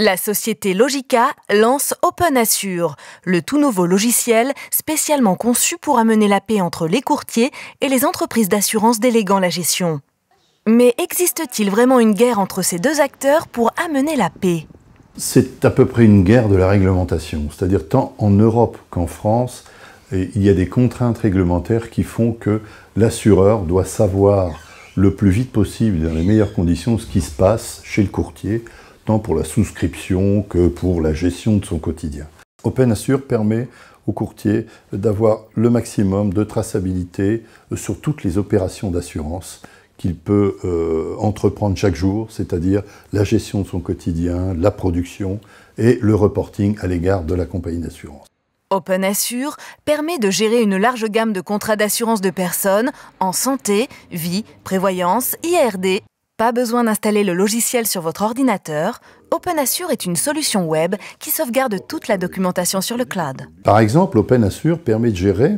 La société Logica lance Open Assure, le tout nouveau logiciel spécialement conçu pour amener la paix entre les courtiers et les entreprises d'assurance déléguant la gestion. Mais existe-t-il vraiment une guerre entre ces deux acteurs pour amener la paix C'est à peu près une guerre de la réglementation, c'est-à-dire tant en Europe qu'en France, il y a des contraintes réglementaires qui font que l'assureur doit savoir le plus vite possible, dans les meilleures conditions, ce qui se passe chez le courtier pour la souscription que pour la gestion de son quotidien. OpenAssure permet au courtier d'avoir le maximum de traçabilité euh, sur toutes les opérations d'assurance qu'il peut euh, entreprendre chaque jour, c'est-à-dire la gestion de son quotidien, la production et le reporting à l'égard de la compagnie d'assurance. Open Assure permet de gérer une large gamme de contrats d'assurance de personnes en santé, vie, prévoyance, IRD pas besoin d'installer le logiciel sur votre ordinateur, OpenAssure est une solution web qui sauvegarde toute la documentation sur le cloud. Par exemple, OpenAssure permet de gérer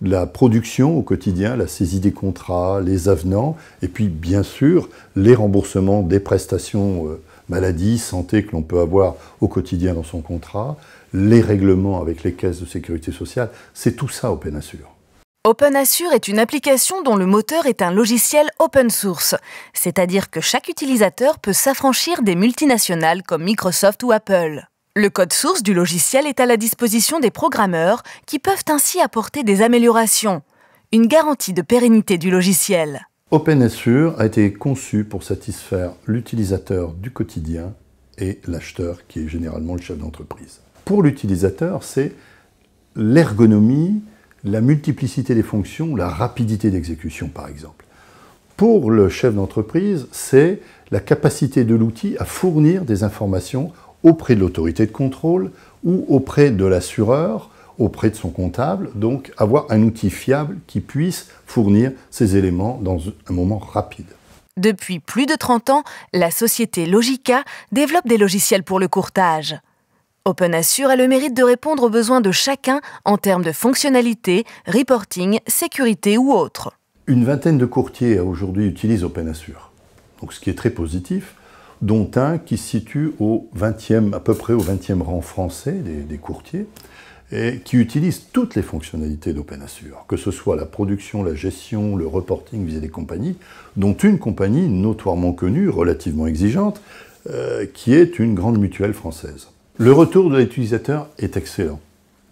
la production au quotidien, la saisie des contrats, les avenants, et puis bien sûr les remboursements des prestations euh, maladie, santé que l'on peut avoir au quotidien dans son contrat, les règlements avec les caisses de sécurité sociale, c'est tout ça OpenAssure. OpenAssure est une application dont le moteur est un logiciel open source, c'est-à-dire que chaque utilisateur peut s'affranchir des multinationales comme Microsoft ou Apple. Le code source du logiciel est à la disposition des programmeurs qui peuvent ainsi apporter des améliorations, une garantie de pérennité du logiciel. OpenAssure a été conçu pour satisfaire l'utilisateur du quotidien et l'acheteur qui est généralement le chef d'entreprise. Pour l'utilisateur, c'est l'ergonomie, la multiplicité des fonctions, la rapidité d'exécution par exemple. Pour le chef d'entreprise, c'est la capacité de l'outil à fournir des informations auprès de l'autorité de contrôle ou auprès de l'assureur, auprès de son comptable, donc avoir un outil fiable qui puisse fournir ces éléments dans un moment rapide. Depuis plus de 30 ans, la société Logica développe des logiciels pour le courtage. OpenAssure a le mérite de répondre aux besoins de chacun en termes de fonctionnalités, reporting, sécurité ou autre. Une vingtaine de courtiers aujourd'hui utilisent OpenAssure, donc ce qui est très positif, dont un qui se situe au 20e, à peu près au 20e rang français des, courtiers, et qui utilise toutes les fonctionnalités d'OpenAssure, que ce soit la production, la gestion, le reporting vis-à-vis des compagnies, dont une compagnie notoirement connue, relativement exigeante, euh, qui est une grande mutuelle française. Le retour de l'utilisateur est excellent,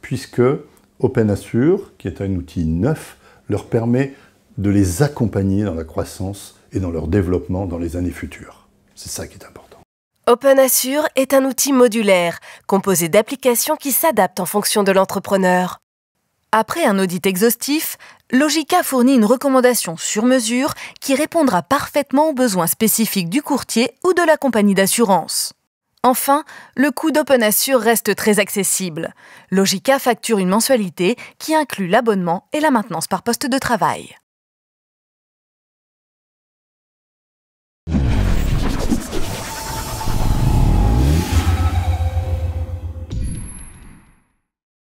puisque OpenAssure, qui est un outil neuf, leur permet de les accompagner dans la croissance et dans leur développement dans les années futures. C'est ça qui est important. OpenAssure est un outil modulaire, composé d'applications qui s'adaptent en fonction de l'entrepreneur. Après un audit exhaustif, Logica fournit une recommandation sur mesure qui répondra parfaitement aux besoins spécifiques du courtier ou de la compagnie d'assurance. Enfin, le coût d'Open Assure reste très accessible. Logica facture une mensualité qui inclut l'abonnement et la maintenance par poste de travail.